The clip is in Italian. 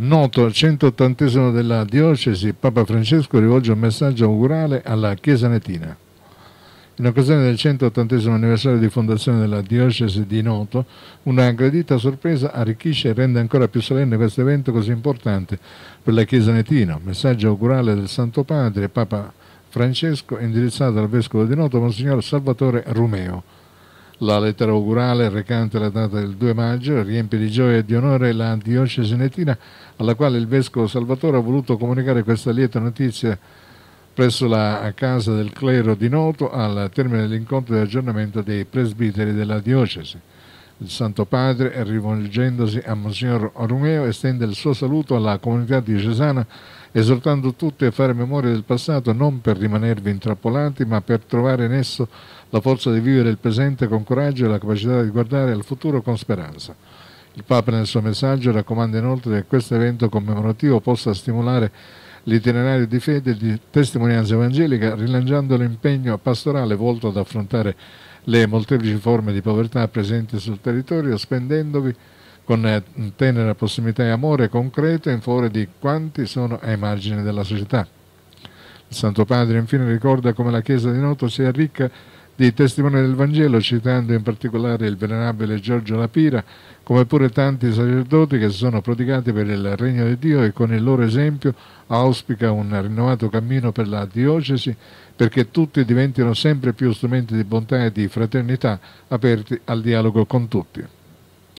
Noto al 180 della diocesi, Papa Francesco rivolge un messaggio augurale alla Chiesa Netina. In occasione del 180 anniversario di fondazione della diocesi di Noto, una gradita sorpresa arricchisce e rende ancora più solenne questo evento così importante per la Chiesa Netina. Messaggio augurale del Santo Padre, Papa Francesco, indirizzato al Vescovo di Noto, Monsignor Salvatore Romeo. La lettera augurale recante la data del 2 maggio riempie di gioia e di onore la diocesi netina alla quale il vescovo Salvatore ha voluto comunicare questa lieta notizia presso la casa del clero di Noto al termine dell'incontro di aggiornamento dei presbiteri della diocesi. Il Santo Padre, rivolgendosi a Monsignor Romeo, estende il suo saluto alla comunità di Cesana, esortando tutti a fare memoria del passato non per rimanervi intrappolati, ma per trovare in esso la forza di vivere il presente con coraggio e la capacità di guardare al futuro con speranza. Il Papa nel suo messaggio raccomanda inoltre che questo evento commemorativo possa stimolare l'itinerario di fede e di testimonianza evangelica, rilanciando l'impegno pastorale volto ad affrontare le molteplici forme di povertà presenti sul territorio, spendendovi con eh, tenera prossimità e amore concreto in favore di quanti sono ai margini della società. Il Santo Padre infine ricorda come la Chiesa di Noto sia ricca di testimoni del Vangelo, citando in particolare il venerabile Giorgio Lapira, come pure tanti sacerdoti che si sono prodigati per il regno di Dio e con il loro esempio auspica un rinnovato cammino per la diocesi perché tutti diventino sempre più strumenti di bontà e di fraternità aperti al dialogo con tutti.